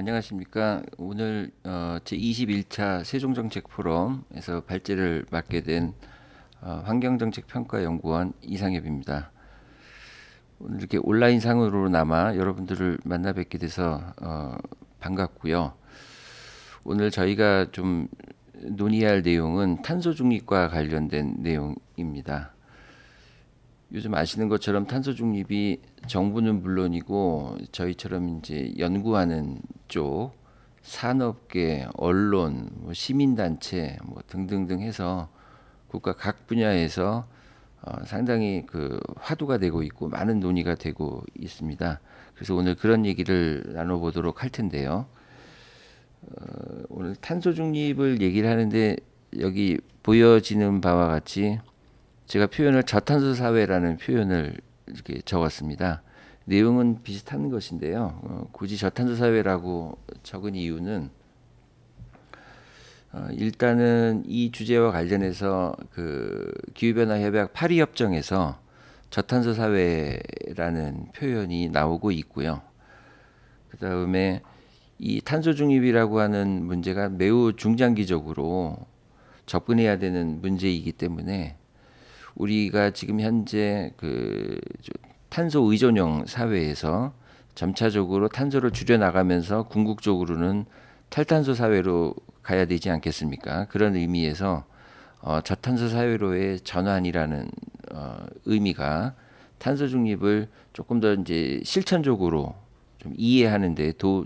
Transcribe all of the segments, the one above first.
안녕하십니까. 오늘 어, 제21차 세종정책포럼에서 발제를 맡게 된 어, 환경정책평가연구원 이상엽입니다. 오늘 이렇게 온라인상으로 남아 여러분들을 만나 뵙게 돼서 어, 반갑고요. 오늘 저희가 좀 논의할 내용은 탄소중립과 관련된 내용입니다. 요즘 아시는 것처럼 탄소 중립이 정부는 물론이고 저희처럼 이제 연구하는 쪽 산업계, 언론, 뭐 시민단체 뭐 등등등 해서 국가 각 분야에서 어, 상당히 그 화두가 되고 있고 많은 논의가 되고 있습니다. 그래서 오늘 그런 얘기를 나눠보도록 할 텐데요. 어, 오늘 탄소 중립을 얘기를 하는데 여기 보여지는 바와 같이 제가 표현을 저탄소 사회라는 표현을 이렇게 적었습니다. 내용은 비슷한 것인데요. 어, 굳이 저탄소 사회라고 적은 이유는 어, 일단은 이 주제와 관련해서 그 기후변화 협약 파리 협정에서 저탄소 사회라는 표현이 나오고 있고요. 그 다음에 이 탄소 중립이라고 하는 문제가 매우 중장기적으로 접근해야 되는 문제이기 때문에 우리가 지금 현재 그 탄소 의존형 사회에서 점차적으로 탄소를 줄여 나가면서 궁극적으로는 탈탄소 사회로 가야 되지 않겠습니까? 그런 의미에서 어, 저탄소 사회로의 전환이라는 어, 의미가 탄소 중립을 조금 더 이제 실천적으로 좀 이해하는데 도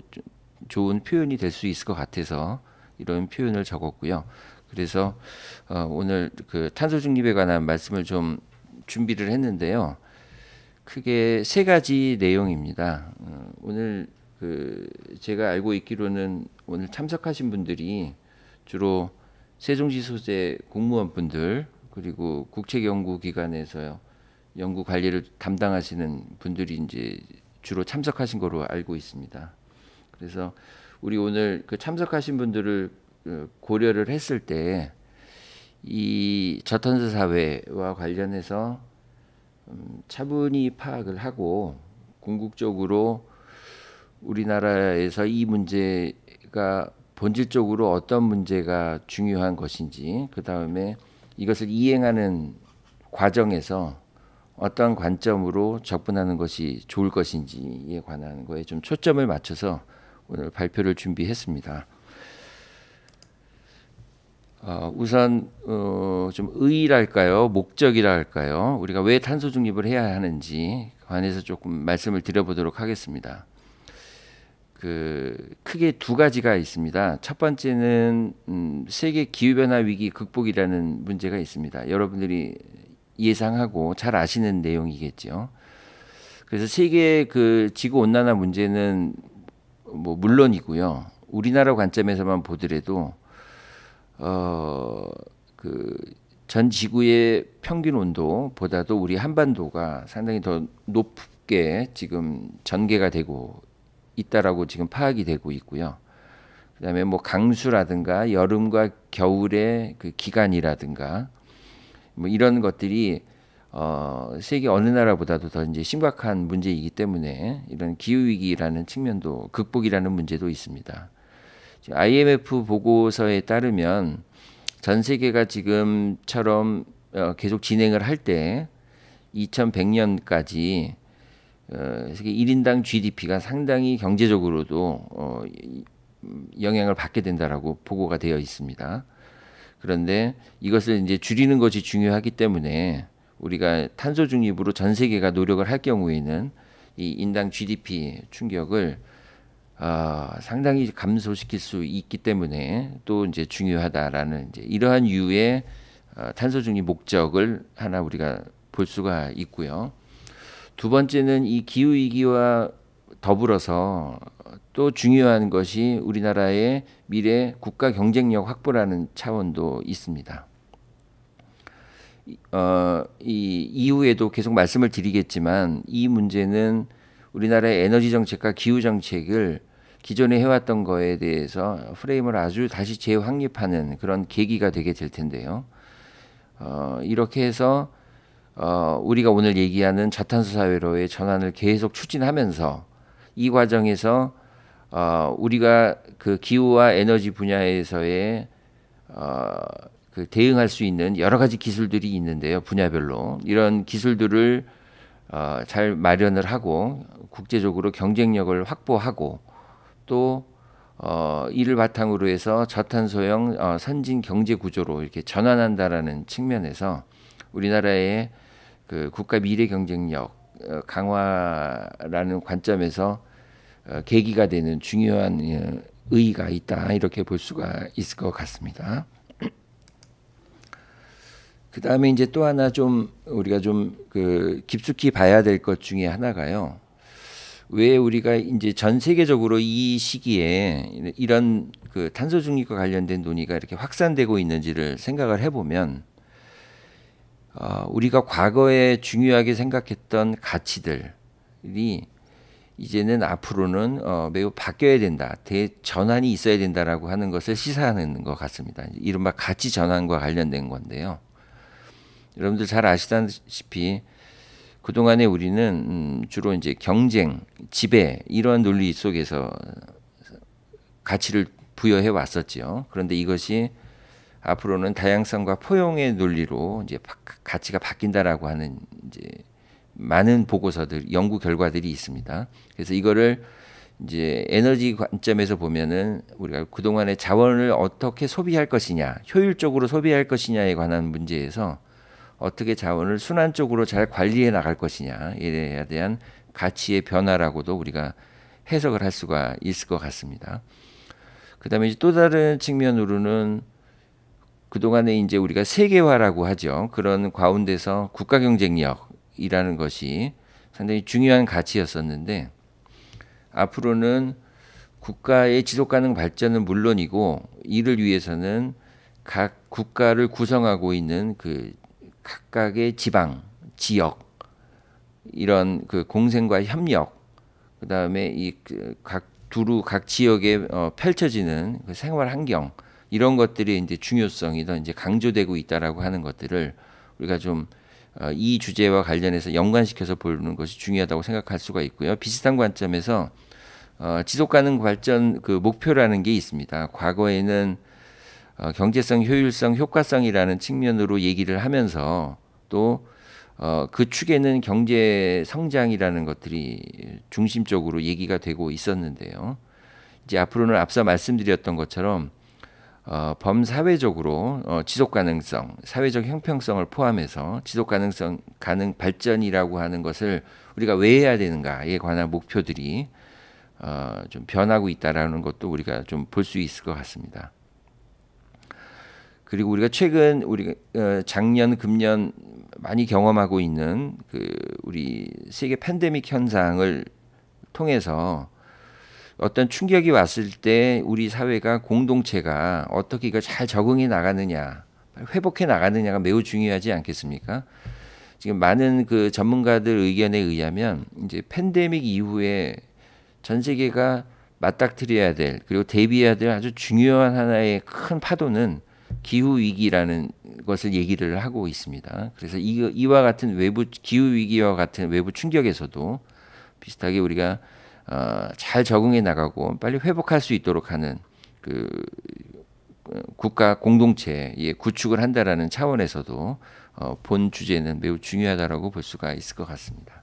좋은 표현이 될 수 있을 것 같아서 이런 표현을 적었고요. 그래서 어, 오늘 그 탄소 중립에 관한 말씀을 좀 준비를 했는데요. 크게 세 가지 내용입니다. 어, 오늘 그 제가 알고 있기로는 오늘 참석하신 분들이 주로 세종시 소재 공무원 분들 그리고 국책연구기관에서 연구 관리를 담당하시는 분들이 이제 주로 참석하신 거로 알고 있습니다. 그래서 우리 오늘 그 참석하신 분들을 어, 고려를 했을 때 이 저탄소 사회와 관련해서 음, 차분히 파악을 하고 궁극적으로 우리나라에서 이 문제가 본질적으로 어떤 문제가 중요한 것인지 그 다음에 이것을 이행하는 과정에서 어떤 관점으로 접근하는 것이 좋을 것인지에 관한 거에 좀 초점을 맞춰서 오늘 발표를 준비했습니다. 어, 우선 어, 좀 의의랄까요, 목적이랄까요, 우리가 왜 탄소 중립을 해야 하는지 관해서 조금 말씀을 드려보도록 하겠습니다. 그 크게 두 가지가 있습니다. 첫 번째는 음, 세계 기후 변화 위기 극복이라는 문제가 있습니다. 여러분들이 예상하고 잘 아시는 내용이겠죠. 그래서 세계 그 지구 온난화 문제는 뭐 물론이고요. 우리나라 관점에서만 보더라도 어, 그 전 지구의 평균 온도보다도 우리 한반도가 상당히 더 높게 지금 전개가 되고 있다라고 지금 파악이 되고 있고요. 그다음에 뭐 강수라든가 여름과 겨울의 그 기간이라든가 뭐 이런 것들이 어, 세계 어느 나라보다도 더 이제 심각한 문제이기 때문에 이런 기후 위기라는 측면도 극복이라는 문제도 있습니다. IMF 보고서에 따르면 전 세계가 지금처럼 어, 계속 진행을 할 때 2100년까지 1인당 어, GDP가 상당히 경제적으로도 어, 영향을 받게 된다라고 보고가 되어 있습니다. 그런데 이것을 이제 줄이는 것이 중요하기 때문에 우리가 탄소 중립으로 전 세계가 노력을 할 경우에는 이 인당 GDP 충격을 어, 상당히 감소시킬 수 있기 때문에 또 이제 중요하다라는 이제 이러한 이유의 어, 탄소 중립 목적을 하나 우리가 볼 수가 있고요. 두 번째는 이 기후 위기와 더불어서 또 중요한 것이 우리나라의 미래 국가 경쟁력 확보라는 차원도 있습니다. 어, 이 이후에도 계속 말씀을 드리겠지만 이 문제는 우리나라의 에너지 정책과 기후 정책을 기존에 해왔던 거에 대해서 프레임을 아주 다시 재확립하는 그런 계기가 되게 될 텐데요. 어, 이렇게 해서 어, 우리가 오늘 얘기하는 저탄소 사회로의 전환을 계속 추진하면서 이 과정에서 어, 우리가 그 기후와 에너지 분야에서의 어, 그 대응할 수 있는 여러 가지 기술들이 있는데요. 분야별로 이런 기술들을 어, 잘 마련을 하고 국제적으로 경쟁력을 확보하고 또 어, 이를 바탕으로 해서 저탄소형 어, 선진 경제 구조로 이렇게 전환한다라는 측면에서 우리나라의 그 국가 미래 경쟁력 어, 강화라는 관점에서 어, 계기가 되는 중요한 어, 의의가 있다 이렇게 볼 수가 있을 것 같습니다. 그 다음에 이제 또 하나 좀 우리가 좀 그 깊숙이 봐야 될 것 중에 하나가요. 왜 우리가 이제 전 세계적으로 이 시기에 이런 그 탄소 중립과 관련된 논의가 이렇게 확산되고 있는지를 생각을 해보면 어, 우리가 과거에 중요하게 생각했던 가치들이 이제는 앞으로는 어, 매우 바뀌어야 된다, 대전환이 있어야 된다라고 하는 것을 시사하는 것 같습니다. 이른바 가치 전환과 관련된 건데요. 여러분들 잘 아시다시피 그동안에 우리는 음, 주로 이제 경쟁, 지배 이러한 논리 속에서 가치를 부여해 왔었지요. 그런데 이것이 앞으로는 다양성과 포용의 논리로 이제 가치가 바뀐다라고 하는 이제 많은 보고서들, 연구 결과들이 있습니다. 그래서 이거를 이제 에너지 관점에서 보면은 우리가 그동안의 자원을 어떻게 소비할 것이냐, 효율적으로 소비할 것이냐에 관한 문제에서 어떻게 자원을 순환 쪽으로 잘 관리해 나갈 것이냐에 대한 가치의 변화라고도 우리가 해석을 할 수가 있을 것 같습니다. 그다음에 또 다른 측면으로는 그동안에 이제 우리가 세계화라고 하죠. 그런 가운데서 국가 경쟁력이라는 것이 상당히 중요한 가치였었는데 앞으로는 국가의 지속 가능 발전은 물론이고 이를 위해서는 각 국가를 구성하고 있는 그 각각의 지방, 지역 이런 그 공생과 협력 그다음에 이각 그 두루 각 지역에 어, 펼쳐지는 그 생활 환경 이런 것들이 이제 중요성이 더 이제 강조되고 있다라고 하는 것들을 우리가 좀이 어, 주제와 관련해서 연관시켜서 보는 것이 중요하다고 생각할 수가 있고요. 비슷한 관점에서 어, 지속가능 발전 그 목표라는 게 있습니다. 과거에는 어, 경제성, 효율성, 효과성이라는 측면으로 얘기를 하면서 또 어, 그 축에는 경제 성장이라는 것들이 중심적으로 얘기가 되고 있었는데요. 이제 앞으로는 앞서 말씀드렸던 것처럼 어, 범사회적으로 어, 지속 가능성, 사회적 형평성을 포함해서 지속 가능성 가능 발전이라고 하는 것을 우리가 왜 해야 되는가에 관한 목표들이 어, 좀 변하고 있다라는 것도 우리가 좀 볼 수 있을 것 같습니다. 그리고 우리가 최근 우리 어, 작년 금년 많이 경험하고 있는 그 우리 세계 팬데믹 현상을 통해서 어떤 충격이 왔을 때 우리 사회가 공동체가 어떻게 이걸 잘 적응해 나가느냐, 회복해 나가느냐가 매우 중요하지 않겠습니까? 지금 많은 그 전문가들 의견에 의하면 이제 팬데믹 이후에 전 세계가 맞닥뜨려야 될 그리고 대비해야 될 아주 중요한 하나의 큰 파도는 기후 위기라는 것을 얘기를 하고 있습니다. 그래서 이, 와 같은 외부 기후 위기와 같은 외부 충격에서도 비슷하게 우리가 어, 잘 적응해 나가고 빨리 회복할 수 있도록 하는 그 어, 국가 공동체의 구축을 한다라는 차원에서도 어, 본 주제는 매우 중요하다라고 볼 수가 있을 것 같습니다.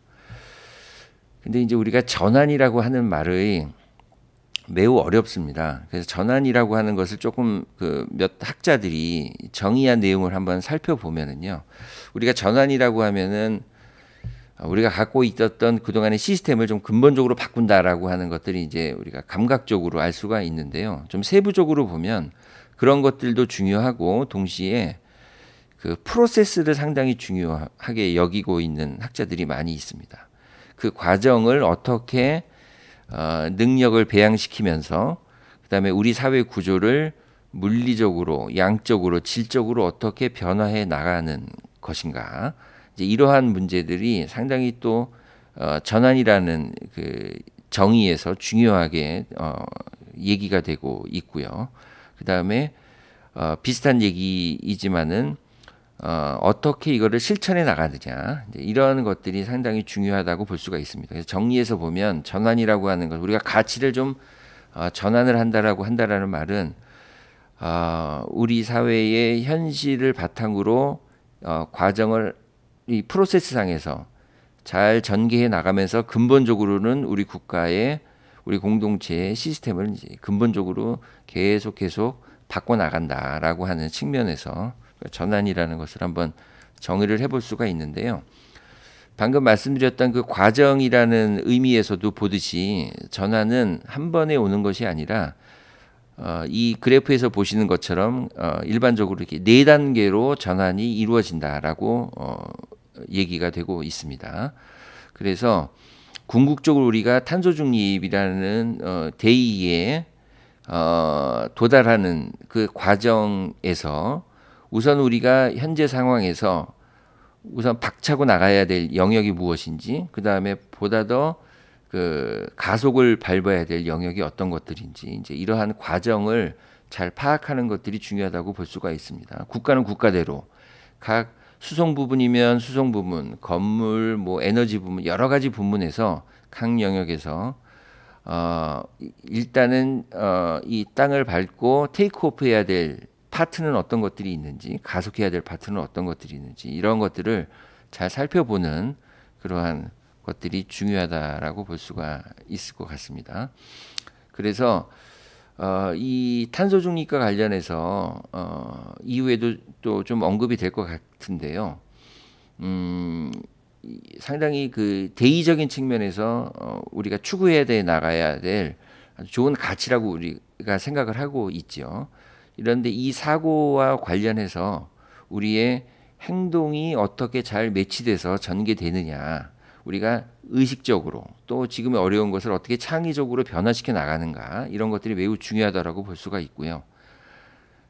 근데 이제 우리가 전환이라고 하는 말의 매우 어렵습니다. 그래서 전환이라고 하는 것을 조금 그 몇 학자들이 정의한 내용을 한번 살펴보면은요. 우리가 전환이라고 하면은 우리가 갖고 있었던 그동안의 시스템을 좀 근본적으로 바꾼다라고 하는 것들이 이제 우리가 감각적으로 알 수가 있는데요. 좀 세부적으로 보면 그런 것들도 중요하고 동시에 그 프로세스를 상당히 중요하게 여기고 있는 학자들이 많이 있습니다. 그 과정을 어떻게 어, 능력을 배양시키면서 그다음에 우리 사회 구조를 물리적으로, 양적으로, 질적으로 어떻게 변화해 나가는 것인가. 이제 이러한 문제들이 상당히 또 어, 전환이라는 그 정의에서 중요하게 어, 얘기가 되고 있고요. 그 다음에 어, 비슷한 얘기이지만은 어, 떻게 이거를 실천해 나가느냐 이런 것들이 상당히 중요하다고 볼 수가 있습니다. 그래서 정리해서 보면 전환이라고 하는 것 우리가 가치를 좀 어, 전환을 한다라고 한다라는 말은 어, 우리 사회의 현실을 바탕으로 어, 과정을 이 프로세스상에서 잘 전개해 나가면서 근본적으로는 우리 국가의 우리 공동체의 시스템을 이제 근본적으로 계속 계속 바꿔 나간다라고 하는 측면에서 전환이라는 것을 한번 정의를 해볼 수가 있는데요. 방금 말씀드렸던 그 과정이라는 의미에서도 보듯이 전환은 한 번에 오는 것이 아니라 어, 이 그래프에서 보시는 것처럼 어, 일반적으로 이렇게 네 단계로 전환이 이루어진다라고 어, 얘기가 되고 있습니다. 그래서 궁극적으로 우리가 탄소 중립이라는 어, 대의에 어, 도달하는 그 과정에서 우선 우리가 현재 상황에서 우선 박차고 나가야 될 영역이 무엇인지, 그 다음에 보다 더 그 가속을 밟아야 될 영역이 어떤 것들인지, 이제 이러한 과정을 잘 파악하는 것들이 중요하다고 볼 수가 있습니다. 국가는 국가대로 각 수송 부분이면 수송 부분, 건물, 뭐 에너지 부분 여러 가지 부문에서 각 영역에서 어, 일단은 어, 이 땅을 밟고 테이크오프해야 될 파트는 어떤 것들이 있는지 가속해야 될 파트는 어떤 것들이 있는지 이런 것들을 잘 살펴보는 그러한 것들이 중요하다라고 볼 수가 있을 것 같습니다. 그래서 어, 이 탄소 중립과 관련해서 어, 이후에도 또 좀 언급이 될 것 같은데요. 음, 상당히 그 대의적인 측면에서 어, 우리가 추구해야 돼 나가야 될 좋은 가치라고 우리가 생각을 하고 있죠. 이런데 이 사고와 관련해서 우리의 행동이 어떻게 잘 매치돼서 전개되느냐 우리가 의식적으로 또 지금의 어려운 것을 어떻게 창의적으로 변화시켜 나가는가 이런 것들이 매우 중요하다라고 볼 수가 있고요.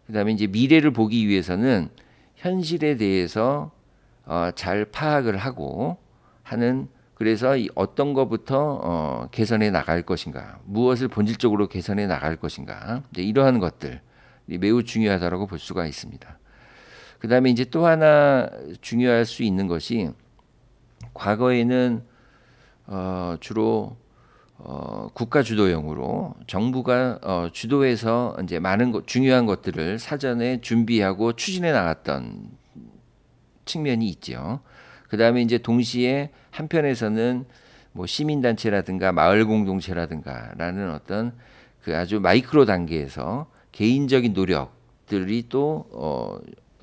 그다음에 이제 미래를 보기 위해서는 현실에 대해서 어, 잘 파악을 하고 하는 그래서 어떤 것부터 어, 개선해 나갈 것인가 무엇을 본질적으로 개선해 나갈 것인가 이러한 것들 매우 중요하다고볼 수가 있습니다. 그 다음에 이제 또 하나 중요할 수 있는 것이 과거에는 어, 주로 어, 국가 주도형으로 정부가 어, 주도해서 이제 많은 것, 중요한 것들을 사전에 준비하고 추진해 나갔던 측면이 있죠. 그 다음에 이제 동시에 한편에서는 뭐 시민단체라든가 마을 공동체라든가라는 어떤 그 아주 마이크로 단계에서 개인적인 노력들이 또 어,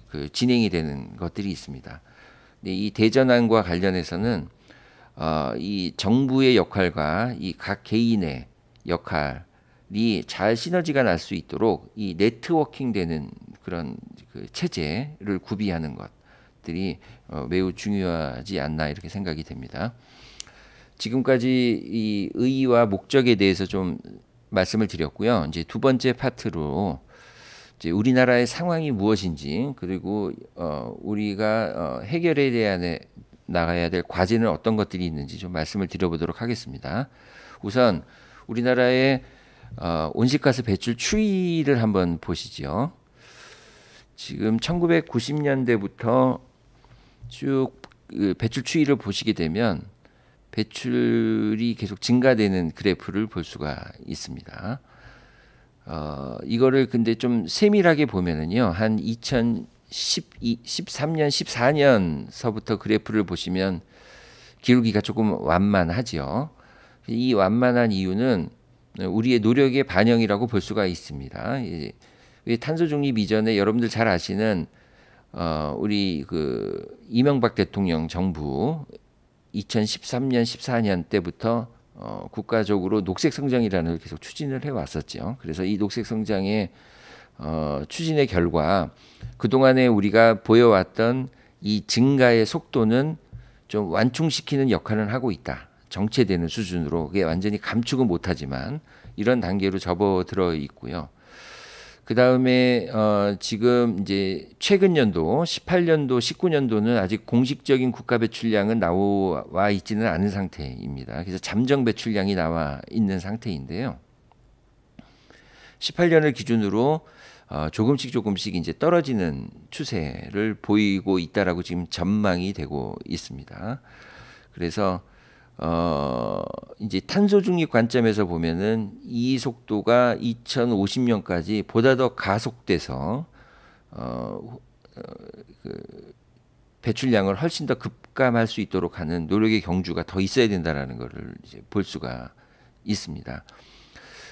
그 진행이 되는 것들이 있습니다. 이 대전안과 관련해서는 어, 이 정부의 역할과 이 각 개인의 역할이 잘 시너지가 날 수 있도록 이 네트워킹 되는 그런 그 체제를 구비하는 것들이 어, 매우 중요하지 않나 이렇게 생각이 됩니다. 지금까지 이 의의와 목적에 대해서 좀 말씀을 드렸고요. 이제 두 번째 파트로 이제 우리나라의 상황이 무엇인지 그리고 어, 우리가 어, 해결에 대한 나가야 될 과제는 어떤 것들이 있는지 좀 말씀을 드려보도록 하겠습니다. 우선 우리나라의 어, 온실가스 배출 추이를 한번 보시죠. 지금 1990년대부터 쭉 그 배출 추이를 보시게 되면 배출이 계속 증가되는 그래프를 볼 수가 있습니다. 어, 이거를 근데 좀 세밀하게 보면은요, 한2 0 1 3년 14년서부터 그래프를 보시면 기울기가 조금 완만하지요. 이 완만한 이유는 우리의 노력의 반영이라고 볼 수가 있습니다. 탄소 중립 이전에 여러분들 잘 아시는 어, 우리 그 이명박 대통령 정부 2013년 14년 때부터 어, 국가적으로 녹색 성장이라는 걸 계속 추진을 해 왔었죠. 그래서 이 녹색 성장의 어, 추진의 결과 그 동안에 우리가 보여왔던 이 증가의 속도는 좀 완충시키는 역할은 하고 있다. 정체되는 수준으로 그게 완전히 감축은 못하지만 이런 단계로 접어들어 있고요. 그 다음에 어, 지금 이제 최근 연도 18년도 19년도는 아직 공식적인 국가 배출량은 나와 있지는 않은 상태입니다. 그래서 잠정 배출량이 나와 있는 상태인데요. 18년을 기준으로 어, 조금씩 조금씩 이제 떨어지는 추세를 보이고 있다라고 지금 전망이 되고 있습니다. 그래서 어, 이제 탄소 중립 관점에서 보면은 이 속도가 2050년까지 보다 더 가속돼서 어, 어, 그 배출량을 훨씬 더 급감할 수 있도록 하는 노력의 경주가 더 있어야 된다라는 것을 이제 볼 수가 있습니다.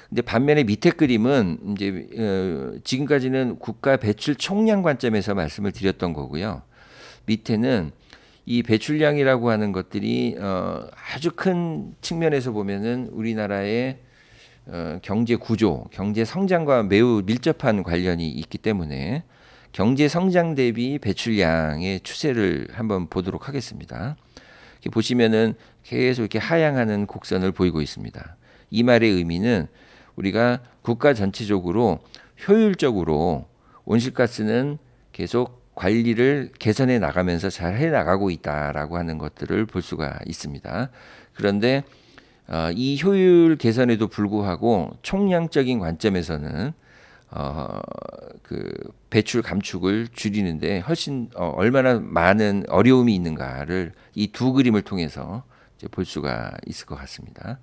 근데 반면에 밑에 그림은 이제 어, 지금까지는 국가 배출 총량 관점에서 말씀을 드렸던 거고요. 밑에는 이 배출량이라고 하는 것들이 어, 아주 큰 측면에서 보면은 우리나라의 어, 경제 구조, 경제 성장과 매우 밀접한 관련이 있기 때문에 경제 성장 대비 배출량의 추세를 한번 보도록 하겠습니다. 이렇게 보시면은 계속 이렇게 하향하는 곡선을 보이고 있습니다. 이 말의 의미는 우리가 국가 전체적으로 효율적으로 온실가스는 계속 관리를 개선해 나가면서 잘 해 나가고 있다라고 하는 것들을 볼 수가 있습니다. 그런데 어, 이 효율 개선에도 불구하고 총량적인 관점에서는 어, 그 배출 감축을 줄이는데 훨씬 어, 얼마나 많은 어려움이 있는가를 이 두 그림을 통해서 볼 수가 있을 것 같습니다.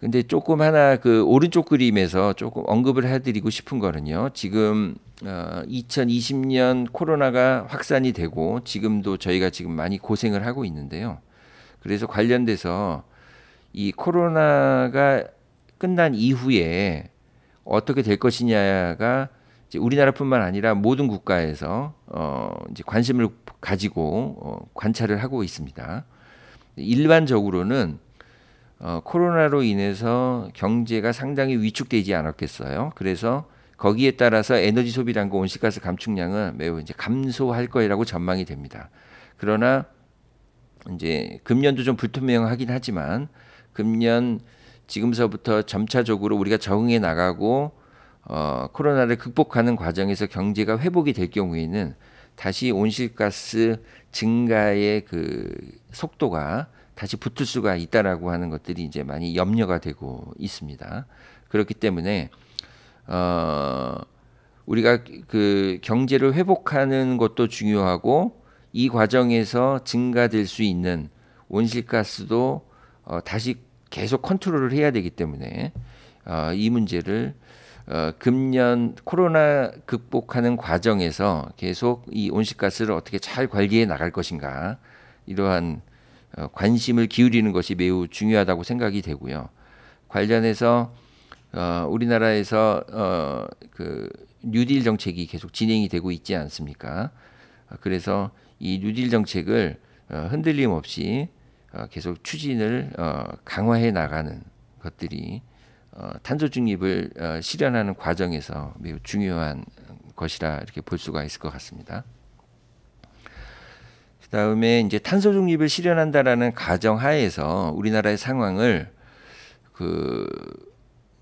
근데 조금 하나 그 오른쪽 그림에서 조금 언급을 해드리고 싶은 거는요. 지금 어, 2020년 코로나가 확산이 되고 지금도 저희가 지금 많이 고생을 하고 있는데요. 그래서 관련돼서 이 코로나가 끝난 이후에 어떻게 될 것이냐가 우리나라뿐만 아니라 모든 국가에서 어, 이제 관심을 가지고 어, 관찰을 하고 있습니다. 일반적으로는 어, 코로나로 인해서 경제가 상당히 위축되지 않았겠어요. 그래서 거기에 따라서 에너지 소비량과 온실가스 감축량은 매우 이제 감소할 거라고 전망이 됩니다. 그러나 이제 금년도 좀 불투명하긴 하지만 금년 지금서부터 점차적으로 우리가 적응해 나가고 어, 코로나를 극복하는 과정에서 경제가 회복이 될 경우에는 다시 온실가스 증가의 그 속도가 다시 붙을 수가 있다라고 하는 것들이 이제 많이 염려가 되고 있습니다. 그렇기 때문에 어, 우리가 그 경제를 회복하는 것도 중요하고 이 과정에서 증가될 수 있는 온실가스도 어, 다시 계속 컨트롤을 해야 되기 때문에 어, 이 문제를 어, 금년 코로나 극복하는 과정에서 계속 이 온실가스를 어떻게 잘 관리해 나갈 것인가 이러한 어, 관심을 기울이는 것이 매우 중요하다고 생각이 되고요. 관련해서 어, 우리나라에서 어, 그 뉴딜 정책이 계속 진행이 되고 있지 않습니까? 어, 그래서 이 뉴딜 정책을 어, 흔들림 없이 어, 계속 추진을 어, 강화해 나가는 것들이 어, 탄소 중립을 어, 실현하는 과정에서 매우 중요한 것이라 이렇게 볼 수가 있을 것 같습니다. 그다음에 이제 탄소 중립을 실현한다라는 가정 하에서 우리나라의 상황을 그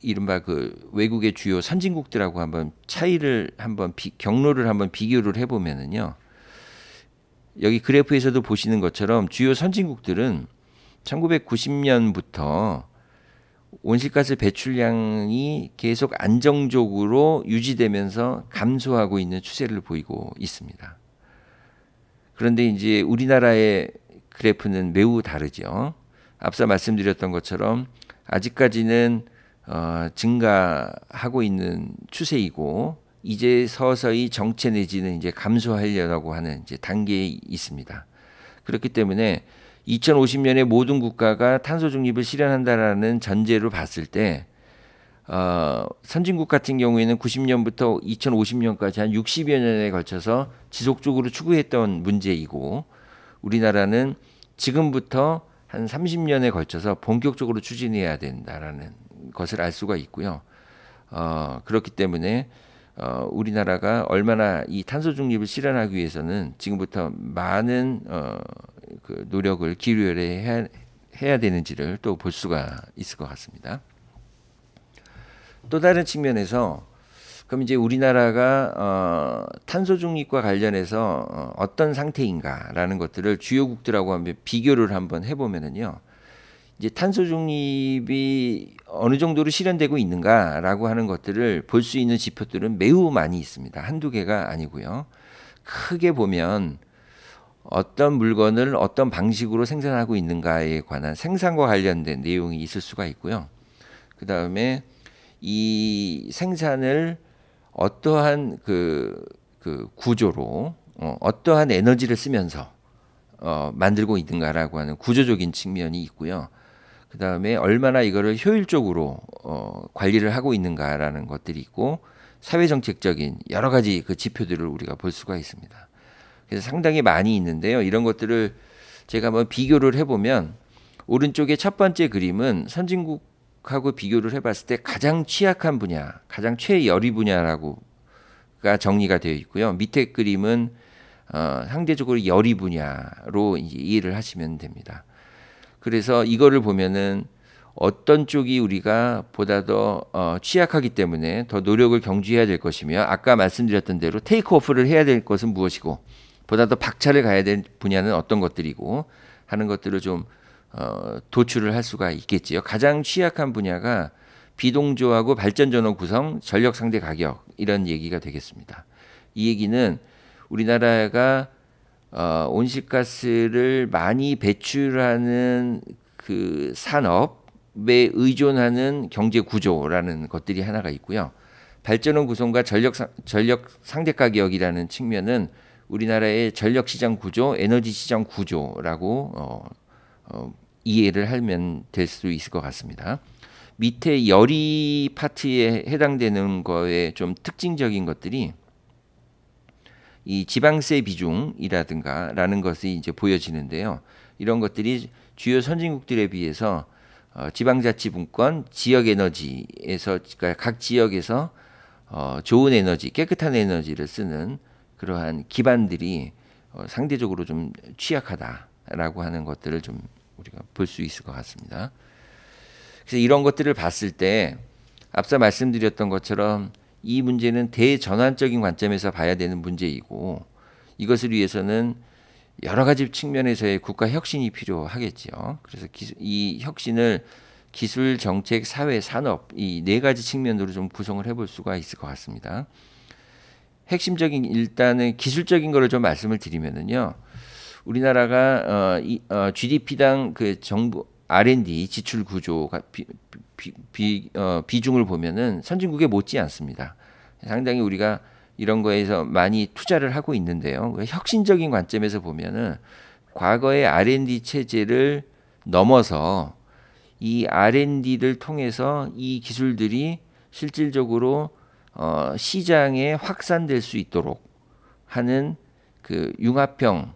이른바 그 외국의 주요 선진국들하고 한번 차이를 한번 비, 경로를 한번 비교를 해 보면은요. 여기 그래프에서도 보시는 것처럼 주요 선진국들은 1990년부터 온실가스 배출량이 계속 안정적으로 유지되면서 감소하고 있는 추세를 보이고 있습니다. 그런데 이제 우리나라의 그래프는 매우 다르죠. 앞서 말씀드렸던 것처럼 아직까지는 어, 증가하고 있는 추세이고 이제 서서히 정체 내지는 이제 감소하려고 하는 이제 단계에 있습니다. 그렇기 때문에 2050년에 모든 국가가 탄소 중립을 실현한다라는 전제로 봤을 때 어, 선진국 같은 경우에는 90년부터 2050년까지 한 60여 년에 걸쳐서 지속적으로 추구했던 문제이고 우리나라는 지금부터 한 30년에 걸쳐서 본격적으로 추진해야 된다라는 것을 알 수가 있고요. 어, 그렇기 때문에 어, 우리나라가 얼마나 이 탄소 중립을 실현하기 위해서는 지금부터 많은 어, 그 노력을 기울여야 해야 되는지를 또 볼 수가 있을 것 같습니다. 또 다른 측면에서 그럼 이제 우리나라가 어, 탄소 중립과 관련해서 어, 어떤 상태인가라는 것들을 주요국들하고 한번 비교를 한번 해보면은요. 이제 탄소 중립이 어느 정도로 실현되고 있는가라고 하는 것들을 볼 수 있는 지표들은 매우 많이 있습니다. 한두 개가 아니고요. 크게 보면 어떤 물건을 어떤 방식으로 생산하고 있는가에 관한 생산과 관련된 내용이 있을 수가 있고요. 그 다음에 이 생산을 어떠한 그, 그 구조로 어, 떠한 에너지를 쓰면서 어, 만들고 있는가라고 하는 구조적인 측면이 있고요. 그 다음에 얼마나 이거를 효율적으로 어, 관리를 하고 있는가라는 것들이 있고 사회정책적인 여러 가지 그 지표들을 우리가 볼 수가 있습니다. 그래서 상당히 많이 있는데요. 이런 것들을 제가 한번 비교를 해보면 오른쪽에첫 번째 그림은 선진국 미국하고 비교를 해봤을 때 가장 취약한 분야, 가장 최열위 분야라고가 정리가 되어 있고요. 밑에 그림은 어, 상대적으로 열의 분야로 이해를 하시면 됩니다. 그래서 이거를 보면은 어떤 쪽이 우리가 보다 더 어, 취약하기 때문에 더 노력을 경주해야 될 것이며 아까 말씀드렸던 대로 테이크오프를 해야 될 것은 무엇이고 보다 더 박차를 가야 될 분야는 어떤 것들이고 하는 것들을 좀 어, 도출을 할 수가 있겠지요. 가장 취약한 분야가 비동조하고 발전 전원 구성, 전력 상대 가격 이런 얘기가 되겠습니다. 이 얘기는 우리나라가 어, 온실가스를 많이 배출하는 그 산업에 의존하는 경제 구조라는 것들이 하나가 있고요. 발전원 구성과 전력 전력 상대 가격이라는 측면은 우리나라의 전력 시장 구조, 에너지 시장 구조라고 어, 어, 이해를 하면 될 수 있을 것 같습니다. 밑에 열이 파트에 해당되는 거에 좀 특징적인 것들이 이 지방세 비중이라든가 라는 것이 이제 보여지는데요. 이런 것들이 주요 선진국들에 비해서 어, 지방자치분권, 지역에너지에서 그러니까 각 지역에서 어, 좋은 에너지, 깨끗한 에너지를 쓰는 그러한 기반들이 어, 상대적으로 좀 취약하다라고 하는 것들을 좀 우리가 볼 수 있을 것 같습니다. 그래서 이런 것들을 봤을 때 앞서 말씀드렸던 것처럼 이 문제는 대전환적인 관점에서 봐야 되는 문제이고 이것을 위해서는 여러 가지 측면에서의 국가 혁신이 필요하겠지요. 그래서 이 혁신을 기술, 정책, 사회, 산업 이 네 가지 측면으로 좀 구성을 해볼 수가 있을 것 같습니다. 핵심적인 일단은 기술적인 거를 좀 말씀을 드리면은요. 우리나라가 어, 이, 어, GDP당 그 정부 R&D 지출 구조가 비, 비, 비, 어, 비중을 보면은 선진국에 못지 않습니다. 상당히 우리가 이런 거에서 많이 투자를 하고 있는데요. 그 혁신적인 관점에서 보면은 과거의 R&D 체제를 넘어서 이 R&D를 통해서 이 기술들이 실질적으로 어, 시장에 확산될 수 있도록 하는 그 융합형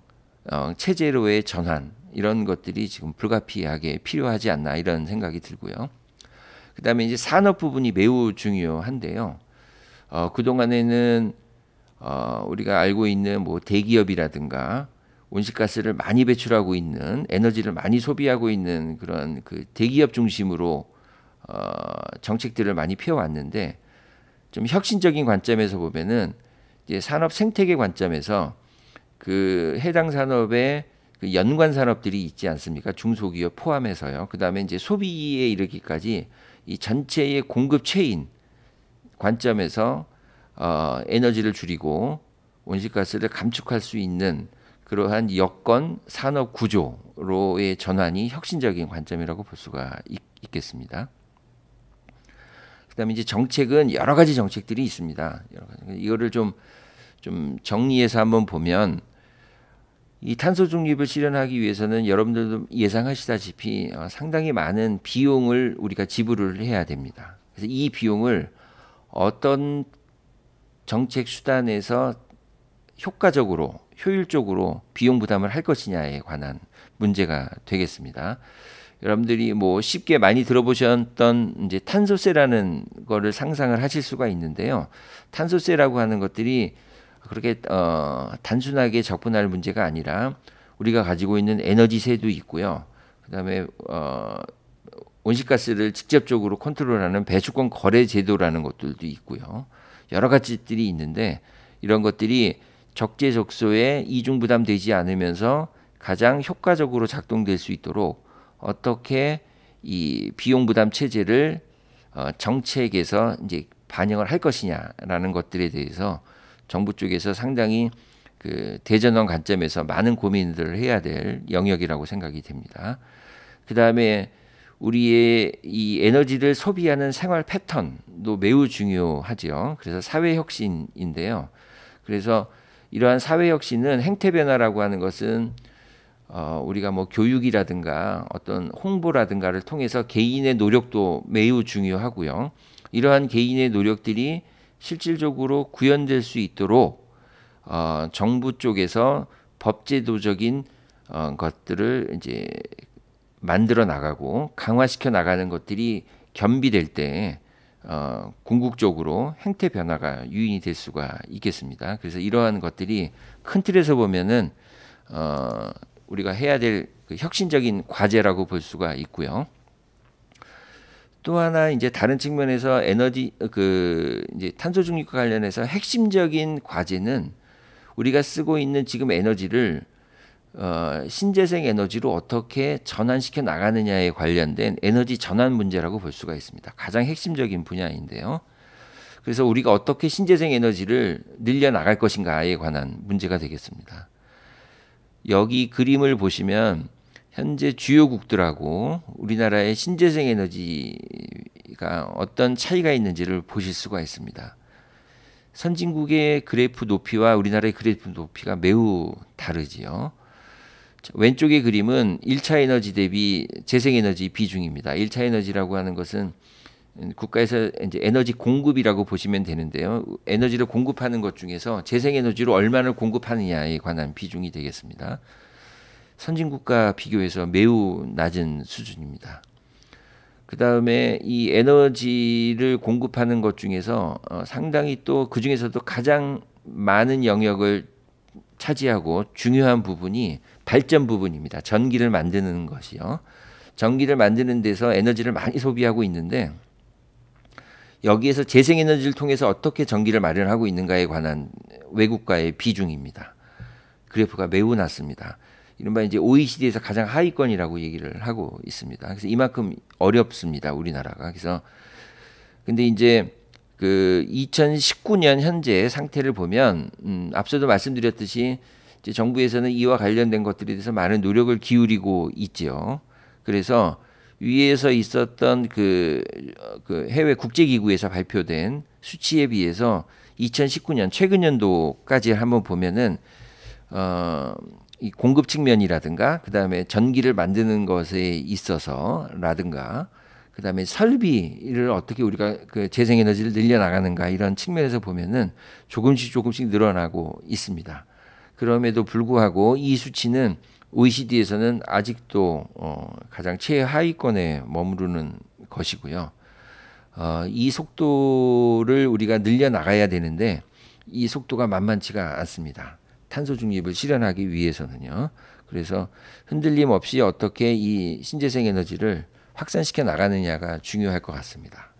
어, 체제로의 전환 이런 것들이 지금 불가피하게 필요하지 않나 이런 생각이 들고요. 그다음에 이제 산업 부분이 매우 중요한데요. 어, 그 동안에는 어, 우리가 알고 있는 뭐 대기업이라든가 온실가스를 많이 배출하고 있는 에너지를 많이 소비하고 있는 그런 그 대기업 중심으로 어, 정책들을 많이 펴왔는데 좀 혁신적인 관점에서 보면은 이제 산업 생태계 관점에서 그 해당 산업에 그 연관 산업들이 있지 않습니까? 중소기업 포함해서요. 그다음에 이제 소비에 이르기까지 이 전체의 공급 체인 관점에서 어, 에너지를 줄이고 온실가스를 감축할 수 있는 그러한 여건 산업 구조로의 전환이 혁신적인 관점이라고 볼 수가 있, 겠습니다 그다음에 이제 정책은 여러 가지 정책들이 있습니다. 여러 가지. 이거를 좀 좀 정리해서 한번 보면 이 탄소 중립을 실현하기 위해서는 여러분들도 예상하시다시피 어, 상당히 많은 비용을 우리가 지불을 해야 됩니다. 그래서 이 비용을 어떤 정책 수단에서 효과적으로 효율적으로 비용 부담을 할 것이냐에 관한 문제가 되겠습니다. 여러분들이 뭐 쉽게 많이 들어보셨던 이제 탄소세라는 거를 상상을 하실 수가 있는데요. 탄소세라고 하는 것들이 그렇게 어, 단순하게 접근할 문제가 아니라 우리가 가지고 있는 에너지세도 있고요. 그다음에 어, 온실가스를 직접적으로 컨트롤하는 배수권 거래 제도라는 것들도 있고요. 여러 가지들이 있는데 이런 것들이 적재적소에 이중 부담되지 않으면서 가장 효과적으로 작동될 수 있도록 어떻게 이 비용 부담 체제를 어, 정책에서 이제 반영을 할 것이냐라는 것들에 대해서 정부 쪽에서 상당히 그대전환 관점에서 많은 고민들을 해야 될 영역이라고 생각이 됩니다. 그 다음에 우리의 이 에너지를 소비하는 생활 패턴도 매우 중요하지요. 그래서 사회 혁신인데요. 그래서 이러한 사회 혁신은 행태 변화라고 하는 것은 어, 우리가 뭐 교육이라든가 어떤 홍보라든가를 통해서 개인의 노력도 매우 중요하고요. 이러한 개인의 노력들이 실질적으로 구현될 수 있도록 어, 정부 쪽에서 법제도적인 어, 것들을 이제 만들어 나가고 강화시켜 나가는 것들이 겸비될 때 어, 궁극적으로 행태 변화가 유인이 될 수가 있겠습니다. 그래서 이러한 것들이 큰 틀에서 보면은 어, 우리가 해야 될그 혁신적인 과제라고 볼 수가 있고요. 또 하나 이제 다른 측면에서 에너지 어, 그 이제 탄소 중립과 관련해서 핵심적인 과제는 우리가 쓰고 있는 지금 에너지를 어, 신재생 에너지로 어떻게 전환시켜 나가느냐에 관련된 에너지 전환 문제라고 볼 수가 있습니다. 가장 핵심적인 분야인데요. 그래서 우리가 어떻게 신재생 에너지를 늘려 나갈 것인가에 관한 문제가 되겠습니다. 여기 그림을 보시면 현재 주요국들하고 우리나라의 신재생 에너지가 어떤 차이가 있는지를 보실 수가 있습니다. 선진국의 그래프 높이와 우리나라의 그래프 높이가 매우 다르지요. 왼쪽의 그림은 1차 에너지 대비 재생 에너지 비중입니다. 1차 에너지라고 하는 것은 국가에서 이제 에너지 공급이라고 보시면 되는데요. 에너지를 공급하는 것 중에서 재생 에너지로 얼마나 공급하느냐에 관한 비중이 되겠습니다. 선진국과 비교해서 매우 낮은 수준입니다. 그 다음에 이 에너지를 공급하는 것 중에서 어, 상당히 또 그 중에서도 가장 많은 영역을 차지하고 중요한 부분이 발전 부분입니다. 전기를 만드는 것이요. 전기를 만드는 데서 에너지를 많이 소비하고 있는데 여기에서 재생에너지를 통해서 어떻게 전기를 마련하고 있는가에 관한 외국과의 비중입니다. 그래프가 매우 낮습니다. 이른바 이제 OECD에서 가장 하위권이라고 얘기를 하고 있습니다. 그래서 이만큼 어렵습니다. 우리나라가. 그래서 근데 이제 그 2019년 현재 상태를 보면 음, 앞서도 말씀드렸듯이 이제 정부에서는 이와 관련된 것들에 대해서 많은 노력을 기울이고 있지 그래서 위에서 있었던 그, 그 해외 국제기구에서 발표된 수치에 비해서 2019년 최근 연도까지 한번 보면은 어, 이 공급 측면이라든가 그다음에 전기를 만드는 것에 있어서라든가 그다음에 설비를 어떻게 우리가 그 재생 에너지를 늘려 나가는가 이런 측면에서 보면은 조금씩 조금씩 늘어나고 있습니다. 그럼에도 불구하고 이 수치는 OECD에서는 아직도 어 가장 최하위권에 머무르는 것이고요. 어이 속도를 우리가 늘려 나가야 되는데 이 속도가 만만치가 않습니다. 탄소 중립을 실현하기 위해서는요. 그래서 흔들림 없이 어떻게 이 신재생 에너지를 확산시켜 나가느냐가 중요할 것 같습니다.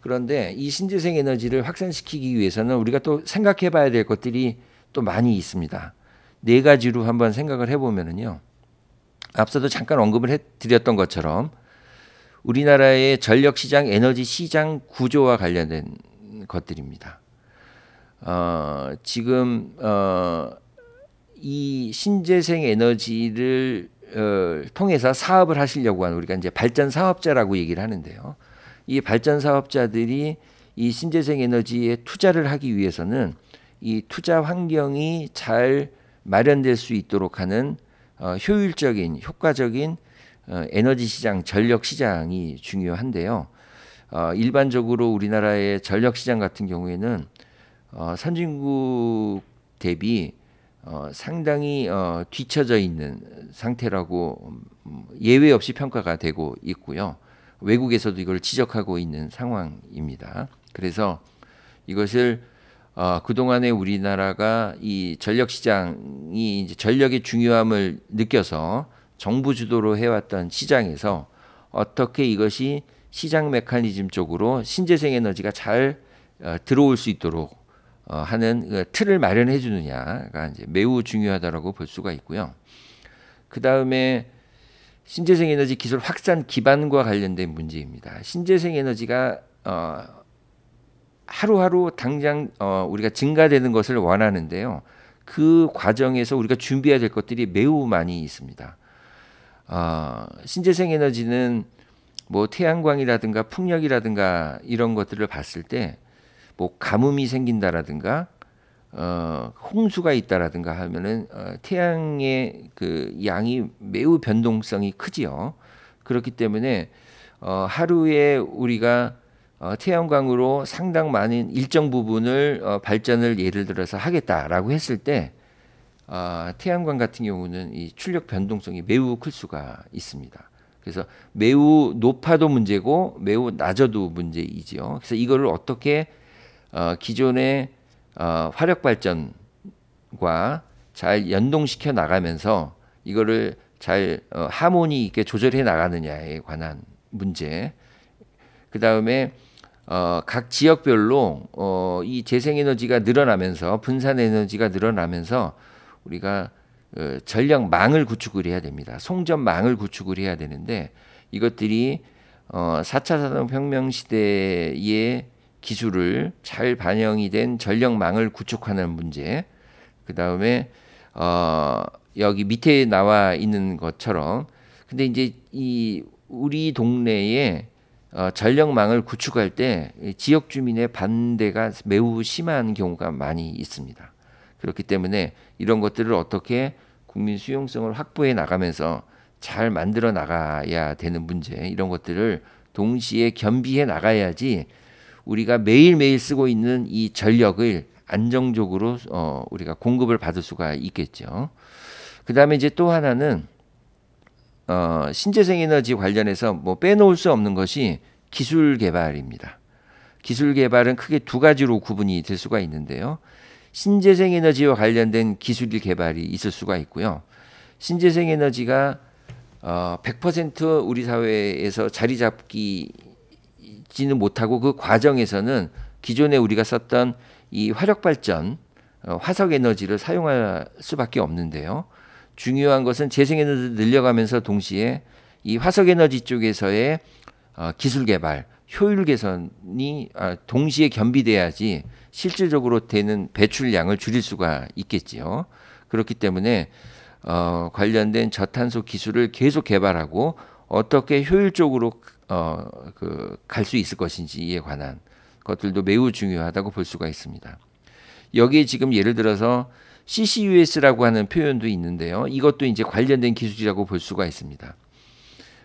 그런데 이 신재생 에너지를 확산시키기 위해서는 우리가 또 생각해 봐야 될 것들이 또 많이 있습니다. 네 가지로 한번 생각을 해보면은요. 앞서도 잠깐 언급을 해 드렸던 것처럼 우리나라의 전력 시장, 에너지 시장 구조와 관련된 것들입니다. 어, 지금 어, 이 신재생 에너지를 어, 통해서 사업을 하시려고 하는 우리가 이제 발전 사업자라고 얘기를 하는데요. 이 발전 사업자들이 이 신재생 에너지에 투자를 하기 위해서는 이 투자 환경이 잘 마련될 수 있도록 하는 어, 효율적인 효과적인 어, 에너지 시장 전력 시장이 중요한데요. 어, 일반적으로 우리나라의 전력 시장 같은 경우에는 어, 선진국 대비 어, 상당히 어, 뒤처져 있는 상태라고 음, 예외 없이 평가가 되고 있고요. 외국에서도 이걸 지적하고 있는 상황입니다. 그래서 이것을 어, 그동안에 우리나라가 이 전력 시장이 이제 전력의 중요함을 느껴서 정부 주도로 해왔던 시장에서 어떻게 이것이 시장 메커니즘 쪽으로 신재생 에너지가 잘 어, 들어올 수 있도록 어, 하는 그 틀을 마련해 주느냐가 이제 매우 중요하다고볼 수가 있고요. 그 다음에 신재생 에너지 기술 확산 기반과 관련된 문제입니다. 신재생 에너지가 어, 하루하루 당장 어, 우리가 증가되는 것을 원하는데요. 그 과정에서 우리가 준비해야 될 것들이 매우 많이 있습니다. 어, 신재생 에너지는 뭐 태양광이라든가 풍력이라든가 이런 것들을 봤을 때뭐 가뭄이 생긴다라든가 어, 홍수가 있다라든가 하면은 어, 태양의 그 양이 매우 변동성이 크지요. 그렇기 때문에 어, 하루에 우리가 어, 태양광으로 상당 많은 일정 부분을 어, 발전을 예를 들어서 하겠다라고 했을 때 어, 태양광 같은 경우는 이 출력 변동성이 매우 클 수가 있습니다. 그래서 매우 높아도 문제고 매우 낮아도 문제이지요. 그래서 이거를 어떻게 어, 기존의 어, 화력 발전과 잘 연동시켜 나가면서 이거를 잘 어, 하모니 있게 조절해 나가느냐에 관한 문제. 그 다음에 각 지역별로 이 재생에너지가 늘어나면서 분산 에너지가 늘어나면서 우리가 전력망을 구축을 해야 됩니다. 송전망을 구축을 해야 되는데 이것들이 4차 산업혁명 시대에 기술을 잘 반영이 된 전력망을 구축하는 문제. 그 다음에 어, 여기 밑에 나와 있는 것처럼 근데 이제 이 우리 동네에 어, 전력망을 구축할 때 지역 주민의 반대가 매우 심한 경우가 많이 있습니다. 그렇기 때문에 이런 것들을 어떻게 국민 수용성을 확보해 나가면서 잘 만들어 나가야 되는 문제 이런 것들을 동시에 겸비해 나가야지 우리가 매일매일 쓰고 있는 이 전력을 안정적으로 어, 우리가 공급을 받을 수가 있겠죠. 그 다음에 이제 또 하나는 어, 신재생 에너지 관련해서 뭐 빼놓을 수 없는 것이 기술 개발입니다. 기술 개발은 크게 두 가지로 구분이 될 수가 있는데요. 신재생 에너지와 관련된 기술 개발이 있을 수가 있고요. 신재생 에너지가 어, 100% 우리 사회에서 자리 잡기 지는 못하고 그 과정에서는 기존에 우리가 썼던 이 화력 발전 어, 화석 에너지를 사용할 수밖에 없는데요. 중요한 것은 재생 에너지를 늘려가면서 동시에 이 화석 에너지 쪽에서의 어, 기술 개발, 효율 개선이 아, 동시에 겸비돼야지 실질적으로 되는 배출량을 줄일 수가 있겠지요. 그렇기 때문에 어, 관련된 저탄소 기술을 계속 개발하고 어떻게 효율적으로 어, 그 갈 수 있을 것인지에 관한 것들도 매우 중요하다고 볼 수가 있습니다. 여기에 지금 예를 들어서 CCUS라고 하는 표현도 있는데요. 이것도 이제 관련된 기술이라고 볼 수가 있습니다.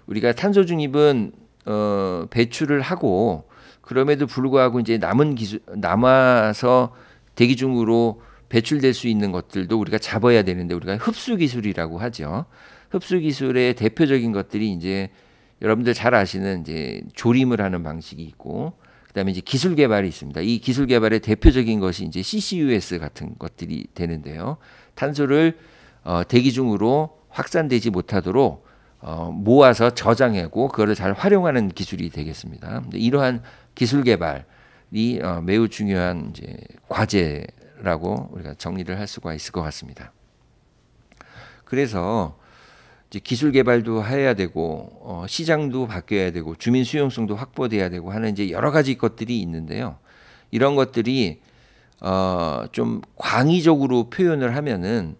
우리가 탄소 중립은 어, 배출을 하고 그럼에도 불구하고 이제 남은 기술 남아서 대기 중으로 배출될 수 있는 것들도 우리가 잡아야 되는데 우리가 흡수 기술이라고 하죠. 흡수 기술의 대표적인 것들이 이제 여러분들 잘 아시는 이제 조림을 하는 방식이 있고 그다음에 이제 기술 개발이 있습니다. 이 기술 개발의 대표적인 것이 이제 CCUS 같은 것들이 되는데요. 탄소를 어, 대기 중으로 확산되지 못하도록 어, 모아서 저장하고 그거를 잘 활용하는 기술이 되겠습니다. 이러한 기술 개발이 어, 매우 중요한 이제 과제라고 우리가 정리를 할 수가 있을 것 같습니다. 그래서 이제 기술 개발도 해야 되고 어, 시장도 바뀌어야 되고 주민 수용성도 확보돼야 되고 하는 이제 여러 가지 것들이 있는데요. 이런 것들이 어, 좀 광의적으로 표현을 하면은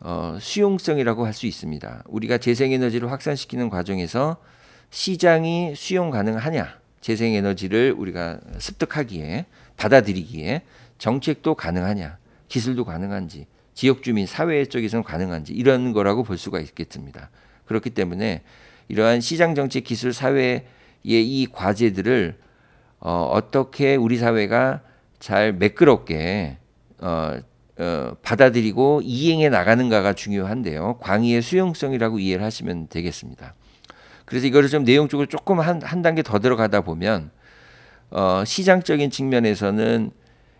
어, 수용성이라고 할 수 있습니다. 우리가 재생에너지를 확산시키는 과정에서 시장이 수용 가능하냐, 재생에너지를 우리가 습득하기에 받아들이기에 정책도 가능하냐, 기술도 가능한지 지역 주민 사회 쪽에서는 가능한지 이런 거라고 볼 수가 있겠습니다. 그렇기 때문에 이러한 시장 정치 기술 사회의 이 과제들을 어, 어떻게 우리 사회가 잘 매끄럽게 어, 어, 받아들이고 이행해 나가는가가 중요한데요. 광의의 수용성이라고 이해를 하시면 되겠습니다. 그래서 이거를 좀 내용 쪽으로 조금 한, 한 단계 더 들어가다 보면 어, 시장적인 측면에서는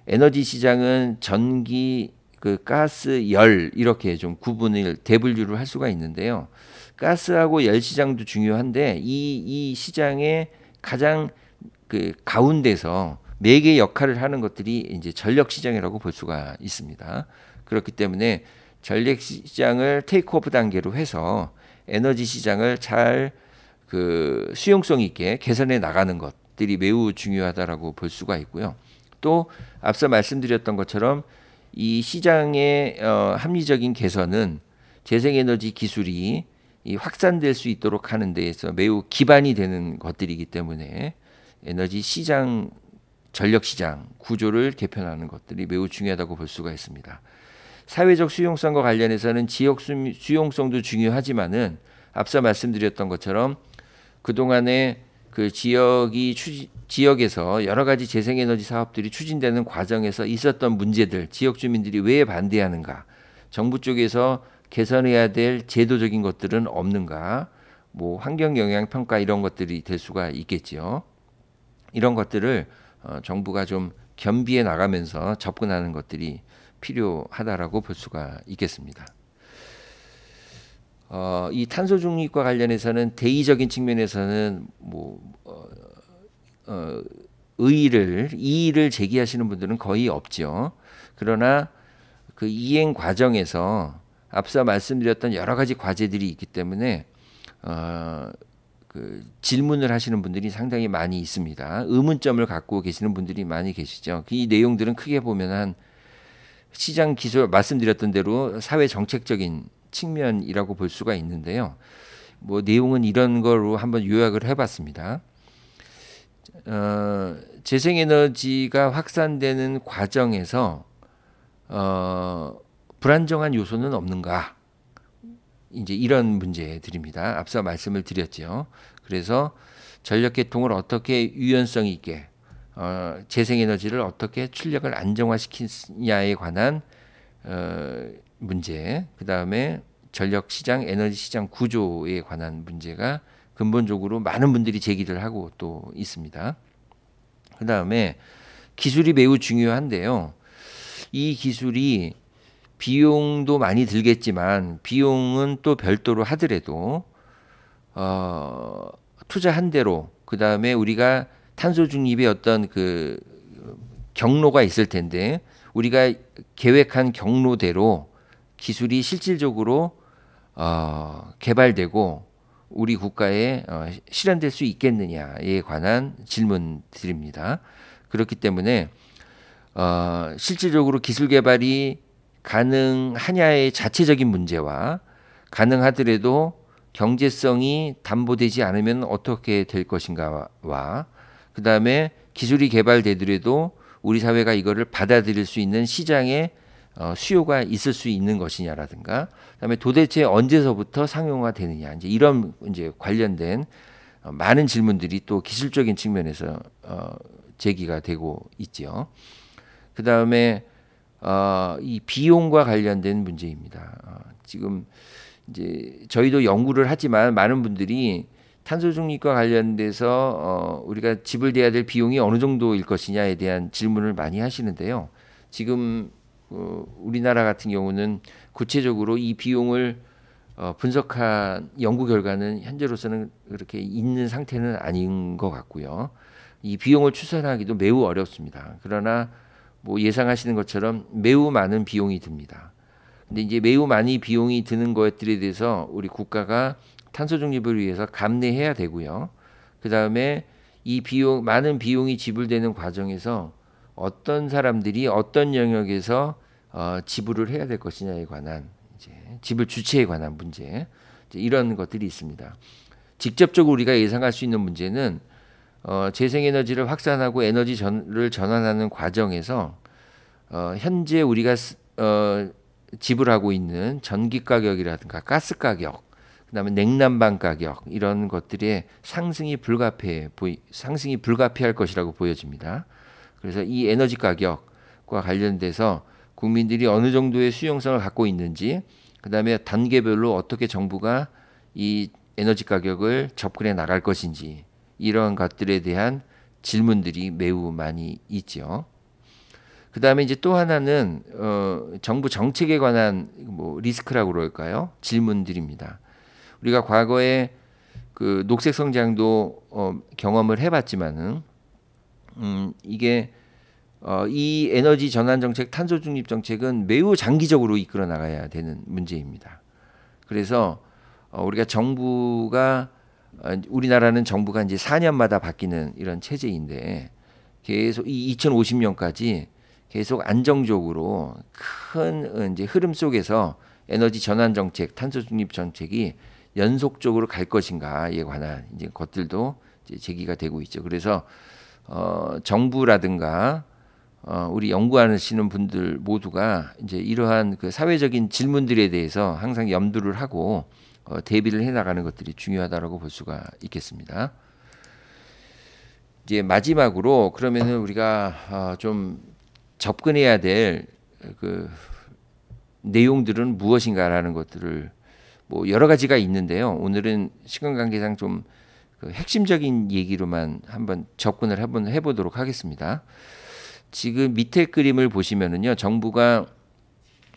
에너지 시장은 전기 그 가스, 열 이렇게 좀 구분을 대분류를 할 수가 있는데요. 가스하고 열 시장도 중요한데 이 이 시장의 가장 그 가운데서 매개 역할을 하는 것들이 이제 전력 시장이라고 볼 수가 있습니다. 그렇기 때문에 전력 시장을 테이크오프 단계로 해서 에너지 시장을 잘 그 수용성 있게 개선해 나가는 것들이 매우 중요하다라고 볼 수가 있고요. 또 앞서 말씀드렸던 것처럼 이 시장의 어, 합리적인 개선은 재생에너지 기술이 확산될 수 있도록 하는 데에서 매우 기반이 되는 것들이기 때문에 에너지 시장 전력 시장 구조를 개편하는 것들이 매우 중요하다고 볼 수가 있습니다. 사회적 수용성과 관련해서는 지역 수용성도 중요하지만은 앞서 말씀드렸던 것처럼 그동안에 그 지역이 추진, 지역에서 여러 가지 재생에너지 사업들이 추진되는 과정에서 있었던 문제들, 지역 주민들이 왜 반대하는가, 정부 쪽에서 개선해야 될 제도적인 것들은 없는가, 뭐 환경 영향 평가 이런 것들이 될 수가 있겠지요. 이런 것들을 어, 정부가 좀 겸비해 나가면서 접근하는 것들이 필요하다라고 볼 수가 있겠습니다. 어, 이 탄소 중립과 관련해서는 대의적인 측면에서는 뭐 어, 어, 의의를 이의를 제기하시는 분들은 거의 없죠. 그러나 그 이행 과정에서 앞서 말씀드렸던 여러 가지 과제들이 있기 때문에 어, 그 질문을 하시는 분들이 상당히 많이 있습니다. 의문점을 갖고 계시는 분들이 많이 계시죠. 이 내용들은 크게 보면 한 시장 기술 말씀드렸던 대로 사회 정책적인 측면이라고 볼 수가 있는데요. 뭐 내용은 이런 걸로 한번 요약을 해봤습니다. 어, 재생에너지가 확산되는 과정에서 어, 불안정한 요소는 없는가? 이제 이런 문제들입니다. 앞서 말씀을 드렸죠. 그래서 전력 계통을 어떻게 유연성 있게 어, 재생에너지를 어떻게 출력을 안정화시키냐에 관한 어, 문제, 그 다음에 전력 시장, 에너지 시장 구조에 관한 문제가 근본적으로 많은 분들이 제기를 하고 또 있습니다. 그 다음에 기술이 매우 중요한데요. 이 기술이 비용도 많이 들겠지만 비용은 또 별도로 하더라도 어, 투자한 대로 그 다음에 우리가 탄소 중립의 어떤 그 경로가 있을 텐데 우리가 계획한 경로대로 기술이 실질적으로 어, 개발되고 우리 국가에 어, 실현될 수 있겠느냐에 관한 질문드립니다. 그렇기 때문에 어, 실질적으로 기술 개발이 가능하냐의 자체적인 문제와 가능하더라도 경제성이 담보되지 않으면 어떻게 될 것인가와 그 다음에 기술이 개발되더라도 우리 사회가 이거를 받아들일 수 있는 시장의 어, 수요가 있을 수 있는 것이냐라든가 그다음에 도대체 언제서부터 상용화 되느냐 이제 이런 이제 관련된 어, 많은 질문들이 또 기술적인 측면에서 어, 제기가 되고 있죠 그다음에 어, 이 비용과 관련된 문제입니다. 어, 지금 이제 저희도 연구를 하지만 많은 분들이 탄소 중립과 관련돼서 어, 우리가 지불돼야 될 비용이 어느 정도일 것이냐에 대한 질문을 많이 하시는데요. 지금 어, 우리나라 같은 경우는 구체적으로 이 비용을 어, 분석한 연구 결과는 현재로서는 그렇게 있는 상태는 아닌 것 같고요. 이 비용을 추산하기도 매우 어렵습니다. 그러나 뭐 예상하시는 것처럼 매우 많은 비용이 듭니다. 근데 이제 매우 많이 비용이 드는 것들에 대해서 우리 국가가 탄소 중립을 위해서 감내해야 되고요. 그 다음에 이 비용 많은 비용이 지불되는 과정에서 어떤 사람들이 어떤 영역에서 어, 지불을 해야 될 것이냐에 관한 이제 지불 주체에 관한 문제 이런 것들이 있습니다. 직접적으로 우리가 예상할 수 있는 문제는 어, 재생에너지를 확산하고 에너지를 전, 전환하는 과정에서 어, 현재 우리가 스, 어, 지불하고 있는 전기 가격이라든가 가스 가격, 그다음에 냉난방 가격 이런 것들의 상승이 불가피 상승이 불가피할 것이라고 보여집니다. 그래서 이 에너지 가격과 관련돼서 국민들이 어느 정도의 수용성을 갖고 있는지 그다음에 단계별로 어떻게 정부가 이 에너지 가격을 접근해 나갈 것인지 이러한 것들에 대한 질문들이 매우 많이 있죠. 그 다음에 이제 또 하나는 어, 정부 정책에 관한 뭐 리스크라고 그럴까요? 질문들입니다. 우리가 과거에 그 녹색 성장도 어, 경험을 해봤지만은 음, 이게 어, 이 에너지 전환 정책, 탄소 중립 정책은 매우 장기적으로 이끌어 나가야 되는 문제입니다. 그래서 어, 우리가 정부가 어, 우리나라는 정부가 이제 4년마다 바뀌는 이런 체제인데 계속 이 2050년까지 계속 안정적으로 큰 어, 이제 흐름 속에서 에너지 전환 정책, 탄소 중립 정책이 연속적으로 갈 것인가에 관한 이제 것들도 이제 제기가 되고 있죠. 그래서 어, 정부라든가 어, 우리 연구하시는 분들 모두가 이제 이러한 그 사회적인 질문들에 대해서 항상 염두를 하고 어, 대비를 해 나가는 것들이 중요하다라고 볼 수가 있겠습니다. 이제 마지막으로 그러면은 우리가 어, 좀 접근해야 될 그 내용들은 무엇인가라는 것들을 뭐 여러 가지가 있는데요. 오늘은 시간 관계상 좀그 핵심적인 얘기로만 한번 접근을 한번 해보도록 하겠습니다. 지금 밑에 그림을 보시면은요, 정부가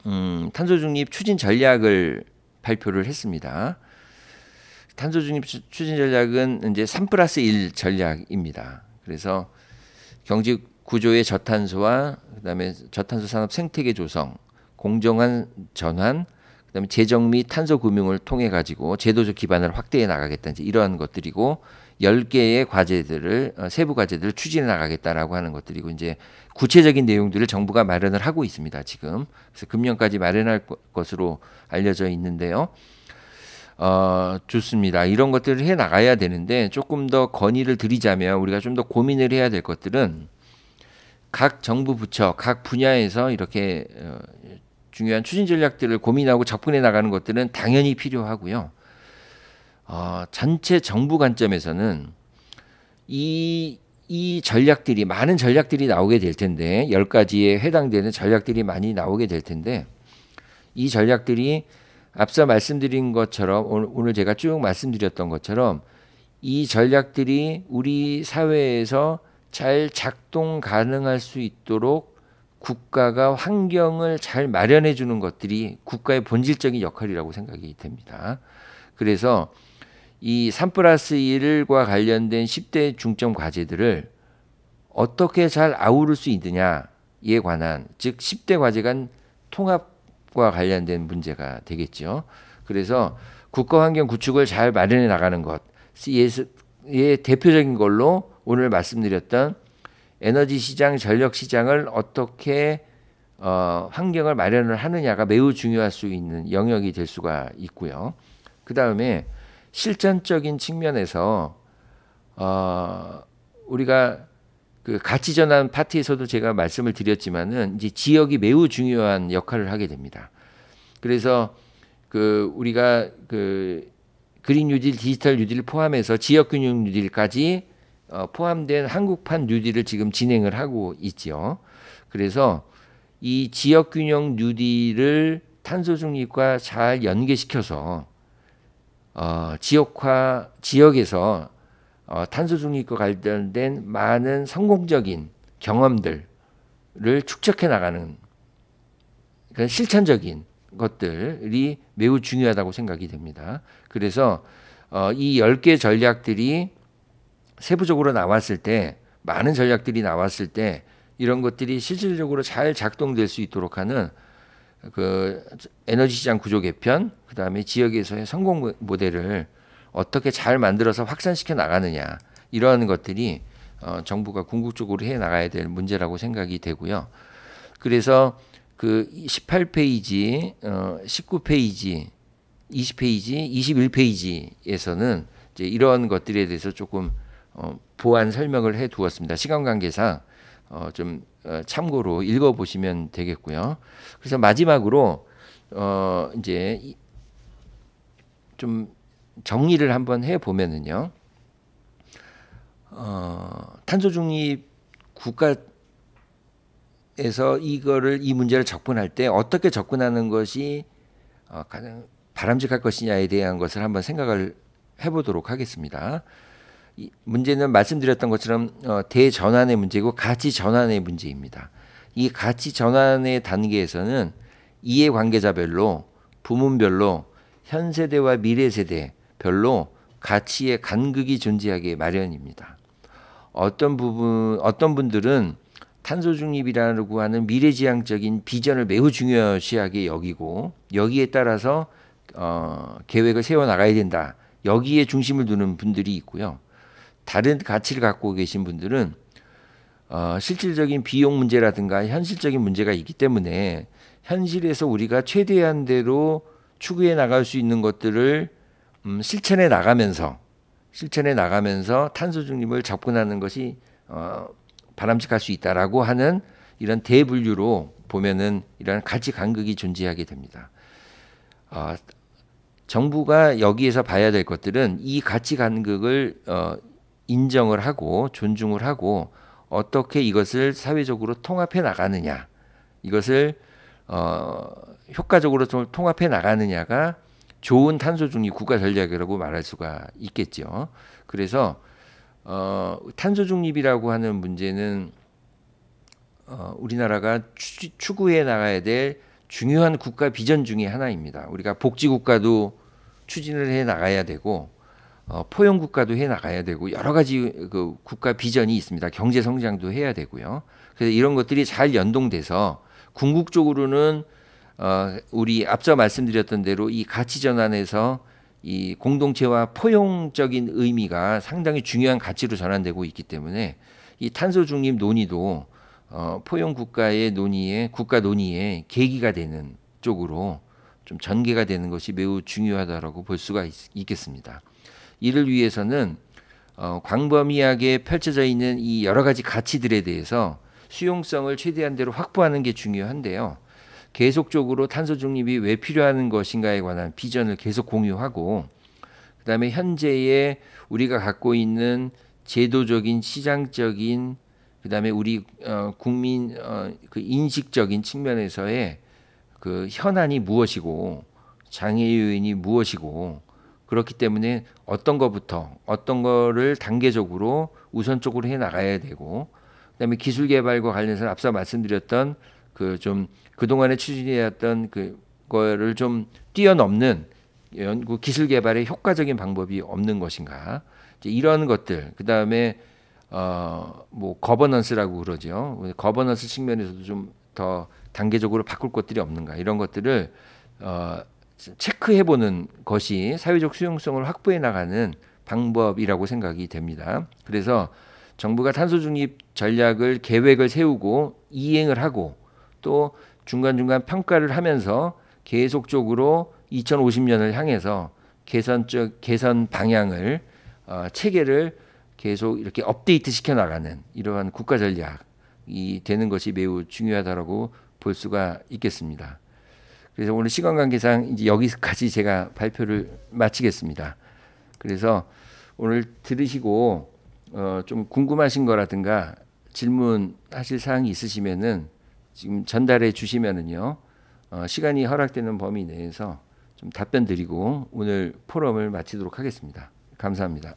음, 탄소 중립 추진 전략을 발표를 했습니다. 탄소 중립 추진 전략은 이제 3 플러스 1 전략입니다. 그래서 경제 구조의 저탄소와 그다음에 저탄소 산업 생태계 조성, 공정한 전환, 그다음에 재정 및 탄소 금융을 통해 가지고 제도적 기반을 확대해 나가겠다 이제 이러한 것들이고 1 0개의 과제들을 어, 세부 과제들을 추진해 나가겠다라고 하는 것들이고 이제 구체적인 내용들을 정부가 마련을 하고 있습니다. 지금 그래서 금년까지 마련할 것으로 알려져 있는데요. 어, 좋습니다. 이런 것들을 해 나가야 되는데 조금 더 건의를 드리자면 우리가 좀 더 고민을 해야 될 것들은 각 정부 부처, 각 분야에서 이렇게 어, 중요한 추진 전략들을 고민하고 접근해 나가는 것들은 당연히 필요하고요. 어, 전체 정부 관점에서는 이, 이 전략들이, 많은 전략들이 나오게 될 텐데, 10가지에 해당되는 전략들이 많이 나오게 될 텐데, 이 전략들이 앞서 말씀드린 것처럼, 오늘, 오늘 제가 쭉 말씀드렸던 것처럼, 이 전략들이 우리 사회에서 잘 작동 가능할 수 있도록 국가가 환경을 잘 마련해 주는 것들이 국가의 본질적인 역할이라고 생각이 됩니다. 그래서 이3 플러스 1과 관련된 10대 중점 과제들을 어떻게 잘 아우를 수 있느냐에 관한 즉 10대 과제 간 통합과 관련된 문제가 되겠죠. 그래서 국가 환경 구축을 잘 마련해 나가는 것. 예, 대표적인 걸로 오늘 말씀드렸던 에너지 시장, 전력 시장을 어떻게 어, 환경을 마련을 하느냐가 매우 중요할 수 있는 영역이 될 수가 있고요. 그 다음에 실전적인 측면에서 어, 우리가 그 가치 전환 파트에서도 제가 말씀을 드렸지만은 이제 지역이 매우 중요한 역할을 하게 됩니다. 그래서 그 우리가 그 그린 뉴딜, 디지털 뉴딜 포함해서 지역 균형 뉴딜까지 어, 포함된 한국판 뉴딜을 지금 진행을 하고 있죠 그래서 이 지역 균형 뉴딜을 탄소 중립과 잘 연계시켜서 어, 지역화 지역에서 어, 탄소 중립과 관련된 많은 성공적인 경험들을 축적해 나가는 그런 실천적인 것들이 매우 중요하다고 생각이 됩니다. 그래서 어, 이1개 0 전략들이 세부적으로 나왔을 때 많은 전략들이 나왔을 때 이런 것들이 실질적으로 잘 작동될 수 있도록 하는 그 에너지 시장 구조 개편, 그 다음에 지역에서의 성공 모델을 어떻게 잘 만들어서 확산시켜 나가느냐 이러한 것들이 어, 정부가 궁극적으로 해 나가야 될 문제라고 생각이 되고요. 그래서 그 18페이지, 어, 19페이지, 20페이지, 21페이지에서는 이제 이러 것들에 대해서 조금 어, 보완 설명을 해 두었습니다. 시간 관계상 어, 좀 어, 참고로 읽어보시면 되겠고요. 그래서 마지막으로 어 이제 좀 정리를 한번 해 보면은요. 어 탄소 중립 국가에서 이거를 이 문제를 접근할 때 어떻게 접근하는 것이 어, 가장 바람직할 것이냐에 대한 것을 한번 생각을 해보도록 하겠습니다. 문제는 말씀드렸던 것처럼 어, 대전환의 문제고 가치 전환의 문제입니다. 이 가치 전환의 단계에서는 이해 관계자별로 부문별로 현 세대와 미래 세대별로 가치의 간극이 존재하기 마련입니다. 어떤 부분 어떤 분들은 탄소 중립이라고 하는 미래지향적인 비전을 매우 중요시하게 여기고 여기에 따라서 어, 계획을 세워 나가야 된다. 여기에 중심을 두는 분들이 있고요. 다른 가치를 갖고 계신 분들은 어, 실질적인 비용 문제라든가 현실적인 문제가 있기 때문에 현실에서 우리가 최대한 대로 추구해 나갈 수 있는 것들을 음, 실천해 나가면서 실천해 나가면서 탄소 중립을 접근하는 것이 어, 바람직할 수 있다라고 하는 이런 대분류로 보면은 이런 가치 간극이 존재하게 됩니다. 어, 정부가 여기에서 봐야 될 것들은 이 가치 간극을 어, 인정을 하고 존중을 하고 어떻게 이것을 사회적으로 통합해 나가느냐 이것을 어, 효과적으로 좀 통합해 나가느냐가 좋은 탄소 중립 국가 전략이라고 말할 수가 있겠죠. 그래서 어, 탄소 중립이라고 하는 문제는 어, 우리나라가 추구해 나가야 될 중요한 국가 비전 중의 하나입니다. 우리가 복지 국가도 추진을 해 나가야 되고 어, 포용 국가도 해 나가야 되고 여러 가지 그 국가 비전이 있습니다. 경제 성장도 해야 되고요. 그래서 이런 것들이 잘 연동돼서 궁극적으로는 어, 우리 앞서 말씀드렸던 대로 이 가치 전환에서 이 공동체와 포용적인 의미가 상당히 중요한 가치로 전환되고 있기 때문에 이 탄소 중립 논의도 어, 포용 국가의 논의에 국가 논의에 계기가 되는 쪽으로 좀 전개가 되는 것이 매우 중요하다라고 볼 수가 있, 있겠습니다. 이를 위해서는 어, 광범위하게 펼쳐져 있는 이 여러 가지 가치들에 대해서 수용성을 최대한대로 확보하는 게 중요한데요. 계속적으로 탄소 중립이 왜 필요한 것인가에 관한 비전을 계속 공유하고 그다음에 현재의 우리가 갖고 있는 제도적인 시장적인 그다음에 우리 어, 국민 어, 그 인식적인 측면에서의 그 현안이 무엇이고 장애 요인이 무엇이고 그렇기 때문에 어떤 것부터 어떤 거를 단계적으로 우선적으로 해 나가야 되고 그다음에 기술 개발과 관련해서 앞서 말씀드렸던 그 좀 그동안에 추진해왔던 그거를 좀 뛰어넘는 연구 그 기술 개발의 효과적인 방법이 없는 것인가 이제 이런 것들 그다음에 어 뭐 거버넌스라고 그러죠 거버넌스 측면에서도 좀 더 단계적으로 바꿀 것들이 없는가 이런 것들을 어 체크해보는 것이 사회적 수용성을 확보해 나가는 방법이라고 생각이 됩니다. 그래서 정부가 탄소 중립 전략을 계획을 세우고 이행을 하고 또 중간중간 평가를 하면서 계속적으로 2050년을 향해서 개선적 개선 방향을 어, 체계를 계속 이렇게 업데이트 시켜 나가는 이러한 국가 전략이 되는 것이 매우 중요하다고볼 수가 있겠습니다. 그래서 오늘 시간 관계상 이제 여기까지 제가 발표를 마치겠습니다. 그래서 오늘 들으시고 어, 좀 궁금하신 거라든가 질문하실 사항이 있으시면은 지금 전달해 주시면은요 어, 시간이 허락되는 범위 내에서 좀 답변 드리고 오늘 포럼을 마치도록 하겠습니다. 감사합니다.